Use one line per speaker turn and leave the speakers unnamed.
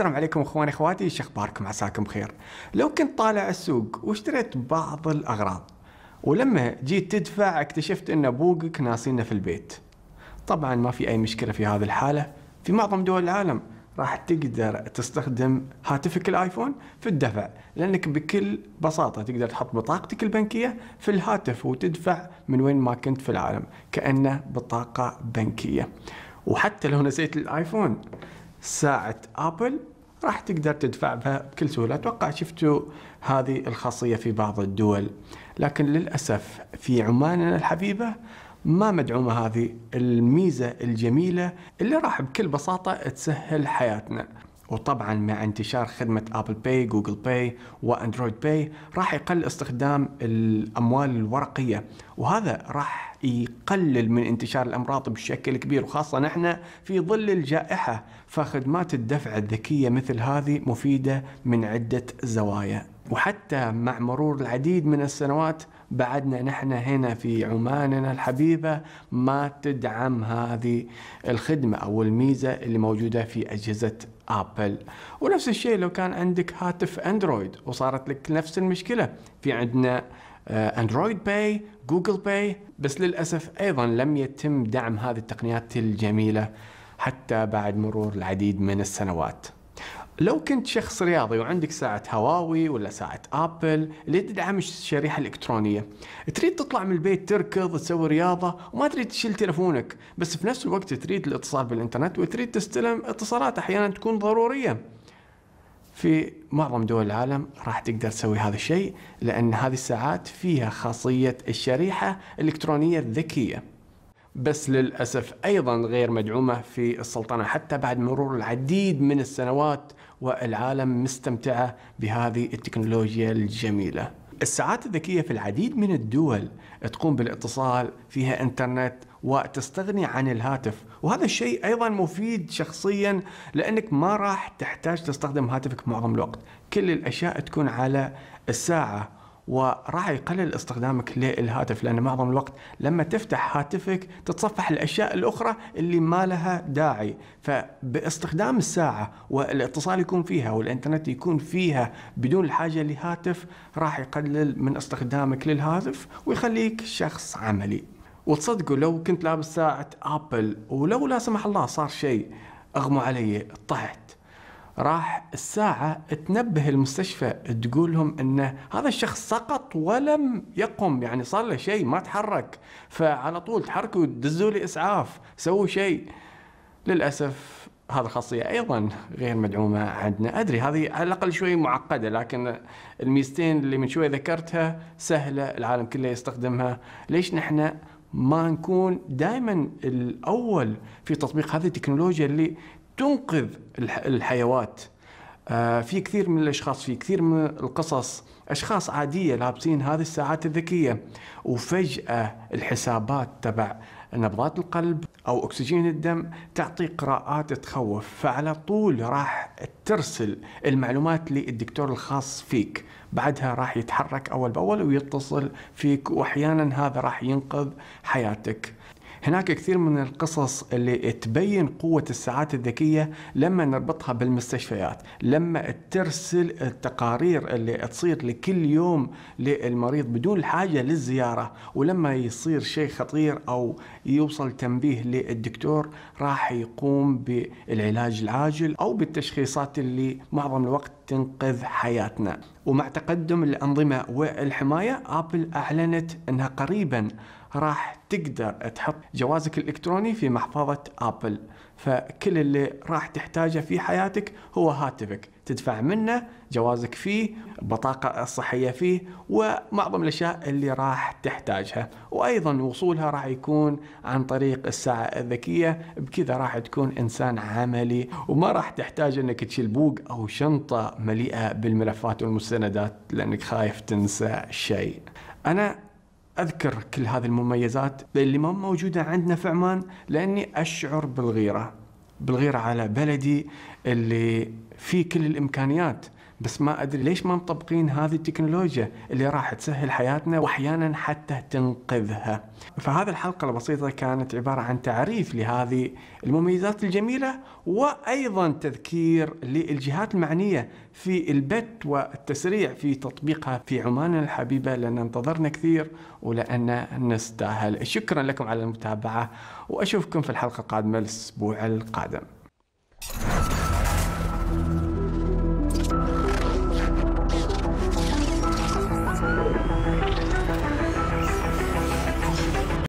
السلام عليكم اخواني اخواتي ايش اخباركم عساكم بخير لو كنت طالع السوق واشتريت بعض الاغراض ولما جيت تدفع اكتشفت ان ابوقك ناسينه في البيت طبعا ما في اي مشكله في هذه الحاله في معظم دول العالم راح تقدر تستخدم هاتفك الايفون في الدفع لانك بكل بساطه تقدر تحط بطاقتك البنكيه في الهاتف وتدفع من وين ما كنت في العالم كانه بطاقه بنكيه وحتى لو نسيت الايفون ساعه ابل راح تقدر بها بكل سهوله اتوقع شفتوا هذه الخاصيه في بعض الدول لكن للاسف في عماننا الحبيبه ما مدعومه هذه الميزه الجميله اللي راح بكل بساطه تسهل حياتنا وطبعا مع انتشار خدمة أبل باي جوجل باي وأندرويد باي راح يقل استخدام الأموال الورقية وهذا راح يقلل من انتشار الأمراض بشكل كبير وخاصة نحن في ظل الجائحة فخدمات الدفع الذكية مثل هذه مفيدة من عدة زوايا وحتى مع مرور العديد من السنوات بعدنا نحن هنا في عماننا الحبيبة ما تدعم هذه الخدمة أو الميزة اللي موجودة في أجهزة ابل ونفس الشيء لو كان عندك هاتف اندرويد وصارت لك نفس المشكله في عندنا آه، اندرويد باي جوجل باي بس للاسف ايضا لم يتم دعم هذه التقنيات الجميله حتى بعد مرور العديد من السنوات لو كنت شخص رياضي وعندك ساعة هواوي ولا ساعة ابل اللي تدعم الشريحة الالكترونية، تريد تطلع من البيت تركض تسوي رياضة وما تريد تشيل تلفونك، بس في نفس الوقت تريد الاتصال بالانترنت وتريد تستلم اتصالات احيانا تكون ضرورية. في معظم دول العالم راح تقدر تسوي هذا الشيء لان هذه الساعات فيها خاصية الشريحة الالكترونية الذكية. بس للأسف أيضا غير مدعومة في السلطنة حتى بعد مرور العديد من السنوات والعالم مستمتعة بهذه التكنولوجيا الجميلة الساعات الذكية في العديد من الدول تقوم بالاتصال فيها انترنت وتستغني عن الهاتف وهذا الشيء ايضا مفيد شخصيا لانك ما راح تحتاج تستخدم هاتفك معظم الوقت كل الاشياء تكون على الساعه وراح يقلل استخدامك للهاتف لان معظم الوقت لما تفتح هاتفك تتصفح الاشياء الاخرى اللي ما لها داعي فباستخدام الساعه والاتصال يكون فيها والانترنت يكون فيها بدون الحاجه لهاتف راح يقلل من استخدامك للهاتف ويخليك شخص عملي وتصدقوا لو كنت لابس ساعه ابل ولو لا سمح الله صار شيء اغمى علي طحت راح الساعة تنبه المستشفى تقول لهم أن هذا الشخص سقط ولم يقم يعني صار له شيء ما تحرك فعلى طول تحركوا دزوا لي إسعاف سووا شيء للأسف هذه الخاصية أيضا غير مدعومة عندنا أدري هذه على الأقل شوي معقدة لكن الميزتين اللي من شوي ذكرتها سهلة العالم كله يستخدمها ليش نحن ما نكون دائما الاول في تطبيق هذه التكنولوجيا اللي تنقذ الحيوات آه، في كثير من الاشخاص في كثير من القصص اشخاص عاديه لابسين هذه الساعات الذكيه وفجاه الحسابات تبع نبضات القلب او اكسجين الدم تعطي قراءات تخوف فعلى طول راح ترسل المعلومات للدكتور الخاص فيك بعدها راح يتحرك اول باول ويتصل فيك واحيانا هذا راح ينقذ حياتك هناك كثير من القصص اللي تبين قوة الساعات الذكية لما نربطها بالمستشفيات لما ترسل التقارير اللي تصير لكل يوم للمريض بدون الحاجة للزيارة ولما يصير شيء خطير أو يوصل تنبيه للدكتور راح يقوم بالعلاج العاجل أو بالتشخيصات اللي معظم الوقت تنقذ حياتنا ومع تقدم الأنظمة والحماية أبل أعلنت أنها قريبا راح تقدر تحط جوازك الإلكتروني في محفظة أبل فكل اللي راح تحتاجه في حياتك هو هاتفك تدفع منه جوازك فيه البطاقة الصحية فيه ومعظم الأشياء اللي راح تحتاجها وأيضا وصولها راح يكون عن طريق الساعة الذكية بكذا راح تكون إنسان عملي وما راح تحتاج أنك تشيل بوق أو شنطة مليئة بالملفات والمستندات لأنك خايف تنسى شيء أنا أذكر كل هذه المميزات اللي ما موجودة عندنا في عمان لأني أشعر بالغيرة بالغيرة على بلدي اللي فيه كل الإمكانيات بس ما ادري ليش ما مطبقين هذه التكنولوجيا اللي راح تسهل حياتنا واحيانا حتى تنقذها. فهذه الحلقه البسيطه كانت عباره عن تعريف لهذه المميزات الجميله وايضا تذكير للجهات المعنيه في البت والتسريع في تطبيقها في عماننا الحبيبه لان انتظرنا كثير ولان نستاهل. شكرا لكم على المتابعه واشوفكم في الحلقه القادمه الاسبوع القادم.